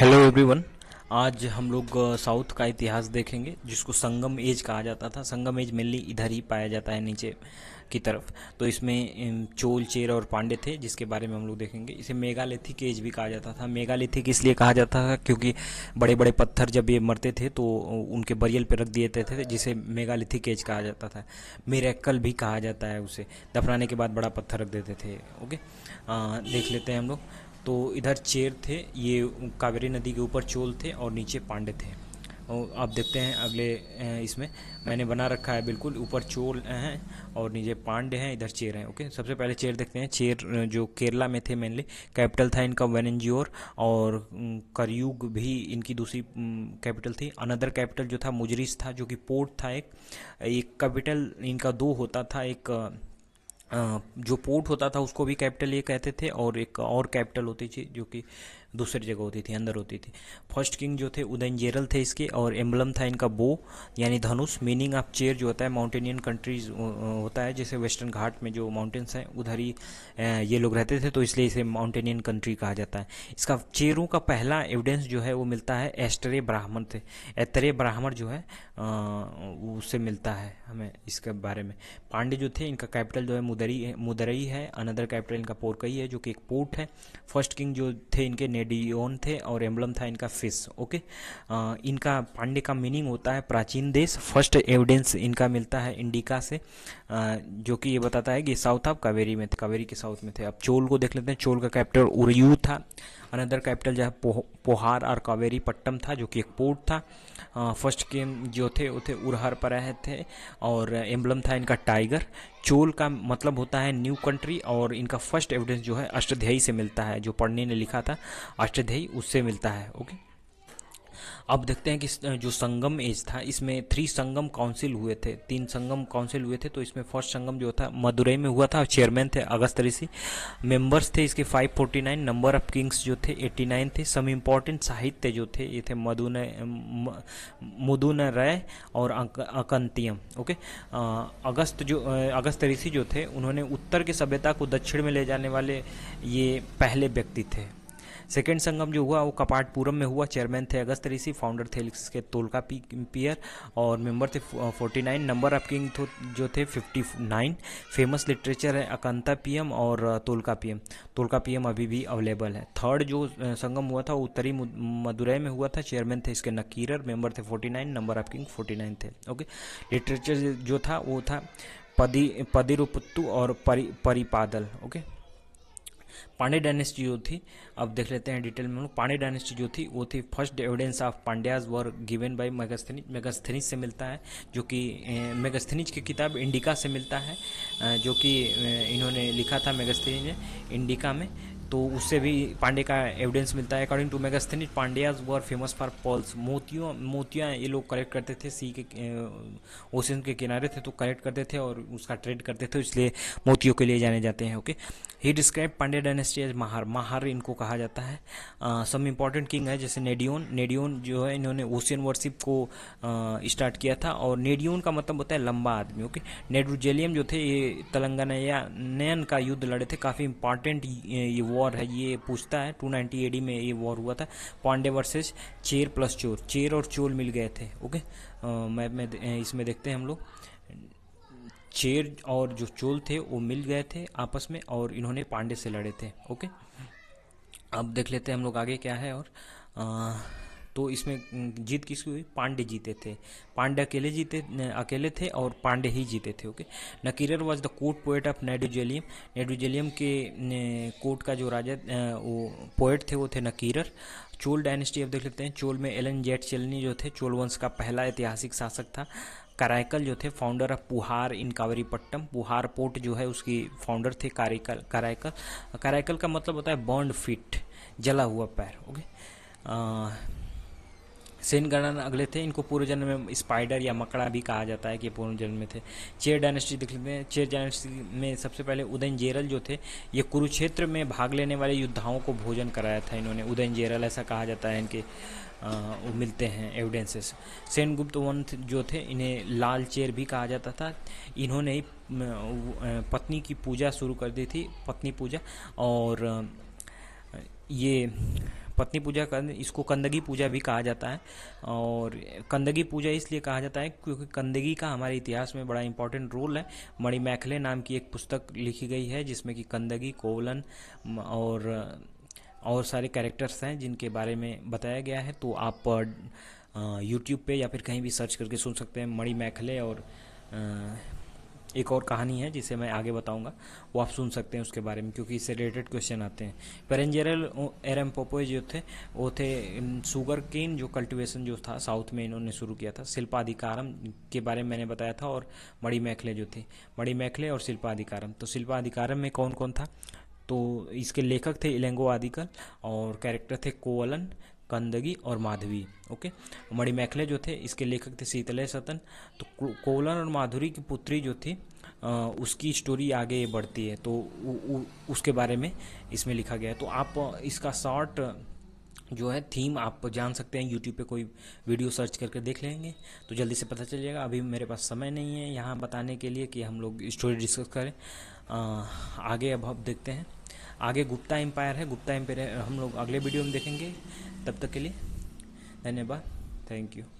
hello everyone आज हम लोग साउथ का इतिहास देखेंगे जिसको संगम एज कहा जाता था संगम एज मेनली इधर ही पाया जाता है नीचे की तरफ तो इसमें चोल चेर और पांडे थे जिसके बारे में हम लोग देखेंगे इसे मेगालिथिक एज भी कहा जाता था मेगालिथिक इसलिए कहा जाता था क्योंकि बड़े बड़े पत्थर जब ये मरते थे तो उनके बरियल पर रख दिए थे जिसे मेगालिथिक एज कहा जाता था मेरेकल भी कहा जाता है उसे दफनाने के बाद बड़ा पत्थर रख देते थे ओके आ, देख लेते हैं हम लोग तो इधर चेर थे ये कावेरी नदी के ऊपर चोल थे और नीचे पांडे थे और आप देखते हैं अगले इसमें मैंने बना रखा है बिल्कुल ऊपर चोल हैं और नीचे पांडे हैं इधर चेर हैं ओके सबसे पहले चेर देखते हैं चेर जो केरला में थे मेनली कैपिटल था इनका वेनजियोर और करयुग भी इनकी दूसरी कैपिटल थी अनदर कैपिटल जो था मुजरिस था जो कि पोर्ट था एक एक कैपिटल इनका दो होता था एक जो पोर्ट होता था उसको भी कैपिटल ए कहते थे और एक और कैपिटल होती थी जो कि दूसरी जगह होती थी अंदर होती थी फर्स्ट किंग जो थे उदयन जेरल थे इसके और एम्बलम था इनका बो यानी धनुष मीनिंग ऑफ चेयर जो होता है माउंटेनियन कंट्रीज होता है जैसे वेस्टर्न घाट में जो माउंटेन्स हैं उधर ही ये लोग रहते थे तो इसलिए इसे माउंटेनियन कंट्री कहा जाता है इसका चेरों का पहला एविडेंस जो है वो मिलता है एस्टरे ब्राह्मण थे एतरे ब्राह्मण जो है उससे मिलता है हमें इसके बारे में पांडे जो थे इनका कैपिटल जो है मुदरी मुदरई है अनदर कैपिटल इनका पोरकई है जो कि एक पोर्ट है फर्स्ट किंग जो थे इनके ने मैडियोन थे और एम्बलम था इनका फिश ओके आ, इनका पांडे का मीनिंग होता है प्राचीन देश फर्स्ट एविडेंस इनका मिलता है इंडिका से आ, जो कि ये बताता है कि साउथ ऑफ कावेरी में थे कावेरी के साउथ में थे अब चोल को देख लेते हैं चोल का कैपिटल उरयू था अनदर कैपिटल जो है पोहार और कावेरी पट्टम था जो कि एक पोर्ट था आ, फर्स्ट के जो थे वो थे उरहर पर रहे थे और एम्बलम था इनका टाइगर चोल का मतलब होता है न्यू कंट्री और इनका फर्स्ट एविडेंस जो है अष्टध्यायी से मिलता है जो पढ़ने ने लिखा था अष्टाध्यायी उससे मिलता है ओके अब देखते हैं कि जो संगम एज था इसमें थ्री संगम काउंसिल हुए थे तीन संगम काउंसिल हुए थे तो इसमें फर्स्ट संगम जो था मदुरई में हुआ था चेयरमैन थे अगस्त ऋषि मेंबर्स थे इसके 549 नंबर ऑफ किंग्स जो थे 89 थे सम इम्पॉर्टेंट साहित्य जो थे ये थे मदुन मुदुन रय और अकंतियम ओके अगस्त जो अगस्त ऋषि जो थे उन्होंने उत्तर की सभ्यता को दक्षिण में ले जाने वाले ये पहले व्यक्ति थे सेकेंड संगम जो हुआ वो कपाटपुरम में हुआ चेयरमैन थे अगस्त ऋषि फाउंडर थे इसके तोलका पी पियर और मेंबर थे 49 नंबर ऑफ किंग जो थे 59 फेमस लिटरेचर है अकंता पीएम और तोलका पीएम तोलका पीएम अभी भी अवेलेबल है थर्ड जो संगम हुआ था उत्तरी मदुरई में हुआ था चेयरमैन थे इसके नकीरर मेंबर थे 49 नंबर ऑफ किंग 49 थे ओके लिटरेचर जो था वो था पदी पदिरुपत्तु और परि परिपादल ओके पांडे डायनेस्टी जो थी अब देख लेते हैं डिटेल में पांडे डायनेस्टी जो थी वो थी first evidence of Pandyas were given by Megasthenes Megasthenes से मिलता है जो कि मेगास्थनीज की किताब इंडिका से मिलता है जो कि इन्होंने लिखा था मेगास्थनीज ने इंडिका में तो उससे भी पांडे का एविडेंस मिलता है according to Megasthenes Pandyas were famous for pearls मोतियों मोतियाँ ये लोग कलेक्ट करते थे सी के ओशन के किनारे थे तो कलेक्ट करते थे और उसका ट्रेड करते थे इसलिए मोतियों के लिए जाने जाते हैं ओके ही डिस्क्राइब पांडे डायनेस्टी एज महार महार इनको कहा जाता है सम इम्पॉर्टेंट किंग है जैसे नेडियोन नेडियोन जो है इन्होंने ओशियन वर्शिप को स्टार्ट किया था और नेडियोन का मतलब होता है लंबा आदमी ओके नेडुजेलियम जो थे ये तेलंगाना या नयन का युद्ध लड़े थे काफ़ी इंपॉर्टेंट ये वो वॉर है ये पूछता है टू नाइन्टी में ये वॉर हुआ था पांडे वर्सेज चेर प्लस चोर चेर और चोल मिल गए थे ओके मैप में इसमें देखते हैं हम लोग चेर और जो चोल थे वो मिल गए थे आपस में और इन्होंने पांडे से लड़े थे ओके अब देख लेते हैं हम लोग आगे क्या है और आ, तो इसमें जीत किसकी हुई पांडे जीते थे पांडे अकेले जीते अकेले थे और पांडे ही जीते थे okay Nakkirar was the court poet of Nedunjeliyan Nedunjeliyan के कोर्ट का जो राजा वो पोएट थे वो थे नकीरर चोल डायनेस्टी अब देख लेते हैं चोल में एलन जेट चेलनी जो थे चोल वंश का पहला ऐतिहासिक शासक था कराइकल जो थे founder of Puhar in Kaveripattinam Puhar port जो है उसकी फाउंडर थे कारिकल करायकल कराइकल का मतलब होता है बॉन्ड फिट जला हुआ पैर ओके सेन गणन अगले थे इनको पूर्व जन्म में स्पाइडर या मकड़ा भी कहा जाता है कि पूर्व जन्म में थे चेयर डायनेस्टी दिख लेते हैं चेयर डायनेस्टी में सबसे पहले उदयन जेरल जो थे ये कुरुक्षेत्र में भाग लेने वाले योद्धाओं को भोजन कराया था इन्होंने उदयन जेरल ऐसा कहा जाता है इनके आ, वो मिलते हैं एविडेंसेस गुप्त वंथ जो थे इन्हें लाल चेर भी कहा जाता था इन्होंने ही पत्नी की पूजा शुरू कर दी थी पत्नी पूजा और ये पत्नी पूजा इसको कंदगी पूजा भी कहा जाता है और कंदगी पूजा इसलिए कहा जाता है क्योंकि कंदगी का हमारे इतिहास में बड़ा इंपॉर्टेंट रोल है मणि मैखले नाम की एक पुस्तक लिखी गई है जिसमें कि कंदगी कोवलन और और सारे कैरेक्टर्स हैं जिनके बारे में बताया गया है तो आप यूट्यूब पे या फिर कहीं भी सर्च करके सुन सकते हैं मणि मैखले और एक और कहानी है जिसे मैं आगे बताऊंगा वो आप सुन सकते हैं उसके बारे में क्योंकि इससे रिलेटेड क्वेश्चन आते हैं पेरेंजेरल एरम पोपोए जो थे वो थे शुगर केन जो कल्टिवेशन जो था साउथ में इन्होंने शुरू किया था शिल्पाधिकारम के बारे में मैंने बताया था और मड़ी मैखले जो थे मड़ी मैखले और शिल्पाधिकारम तो शिल्पाधिकारम में कौन कौन था तो इसके लेखक थे इलेंगो आदिकल और कैरेक्टर थे कोवलन कंदगी और माधवी ओके मणिमेखले जो थे इसके लेखक थे शीतले सतन तो कोलन और माधुरी की पुत्री जो थी आ, उसकी स्टोरी आगे बढ़ती है तो उ, उ, उसके बारे में इसमें लिखा गया है तो आप इसका शॉर्ट जो है थीम आप जान सकते हैं यूट्यूब पे कोई वीडियो सर्च करके देख लेंगे तो जल्दी से पता चल जाएगा अभी मेरे पास समय नहीं है यहाँ बताने के लिए कि हम लोग स्टोरी डिस्कस करें आ, आगे अब हम देखते हैं आगे गुप्ता एम्पायर है गुप्ता एम्पायर हम लोग अगले वीडियो में देखेंगे तब तक के लिए धन्यवाद थैंक यू